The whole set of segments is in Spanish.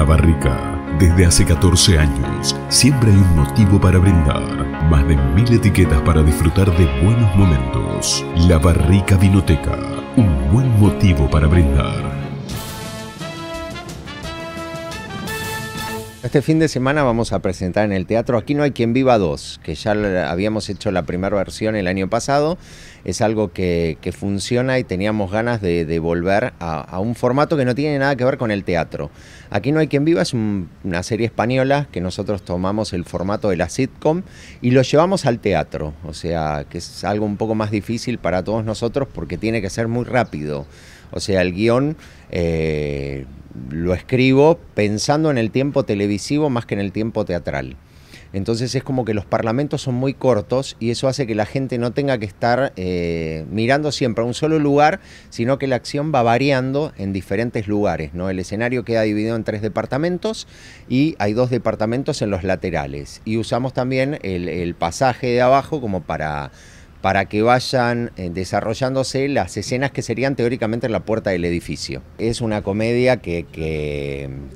La Barrica, Desde hace 14 años, siempre hay un motivo para brindar. Más de mil etiquetas para disfrutar de buenos momentos. La Barrica Vinoteca, un buen motivo para brindar. Este fin de semana vamos a presentar en el teatro Aquí no hay quien viva dos, que ya habíamos hecho la primera versión el año pasado. Es algo que, funciona y teníamos ganas de, volver a, un formato que no tiene nada que ver con el teatro. Aquí no hay quien viva es una serie española que nosotros tomamos el formato de la sitcom y lo llevamos al teatro. O sea, que es algo un poco más difícil para todos nosotros porque tiene que ser muy rápido. O sea, el guión eh, lo escribo pensando en el tiempo televisivo más que en el tiempo teatral. Entonces es como que los parlamentos son muy cortos y eso hace que la gente no tenga que estar eh, mirando siempre a un solo lugar, sino que la acción va variando en diferentes lugares. ¿no? El escenario queda dividido en tres departamentos y hay dos departamentos en los laterales. Y usamos también el pasaje de abajo como para para que vayan eh, desarrollándose las escenas que serían teóricamente en la puerta del edificio. Es una comedia que,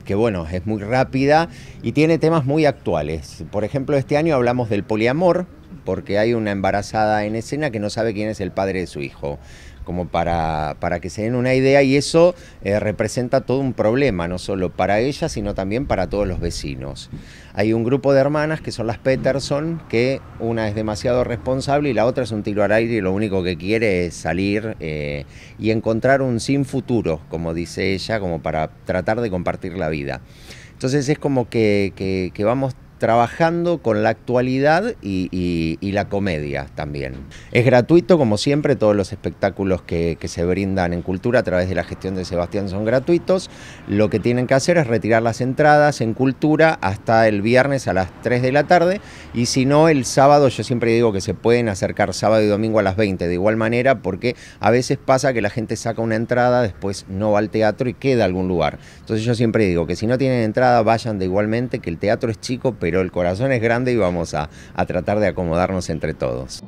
que, bueno, es muy rápida y tiene temas muy actuales. Por ejemplo, este año hablamos del poliamor, porque hay una embarazada en escena que no sabe quién es el padre de su hijo como para, para que se den una idea y eso eh, representa todo un problema, no solo para ella, sino también para todos los vecinos. Hay un grupo de hermanas que son las Peterson, que una es demasiado responsable y la otra es un tiro al aire y lo único que quiere es salir eh, y encontrar un sin futuro, como dice ella, como para tratar de compartir la vida. Entonces es como que, que, que vamos trabajando con la actualidad y, la comedia también. Es gratuito, como siempre, todos los espectáculos que, que, se brindan en cultura a través de la gestión de Sebastián son gratuitos. Lo que tienen que hacer es retirar las entradas en cultura hasta el viernes a las 3 de la tarde y si no, el sábado, yo siempre digo que se pueden acercar sábado y domingo a las 20 de igual manera porque a veces pasa que la gente saca una entrada, después no va al teatro y queda algún lugar. Entonces yo siempre digo que si no tienen entrada, vayan de igualmente, que el teatro es chico, pero el corazón es grande y vamos a, a tratar de acomodarnos entre todos.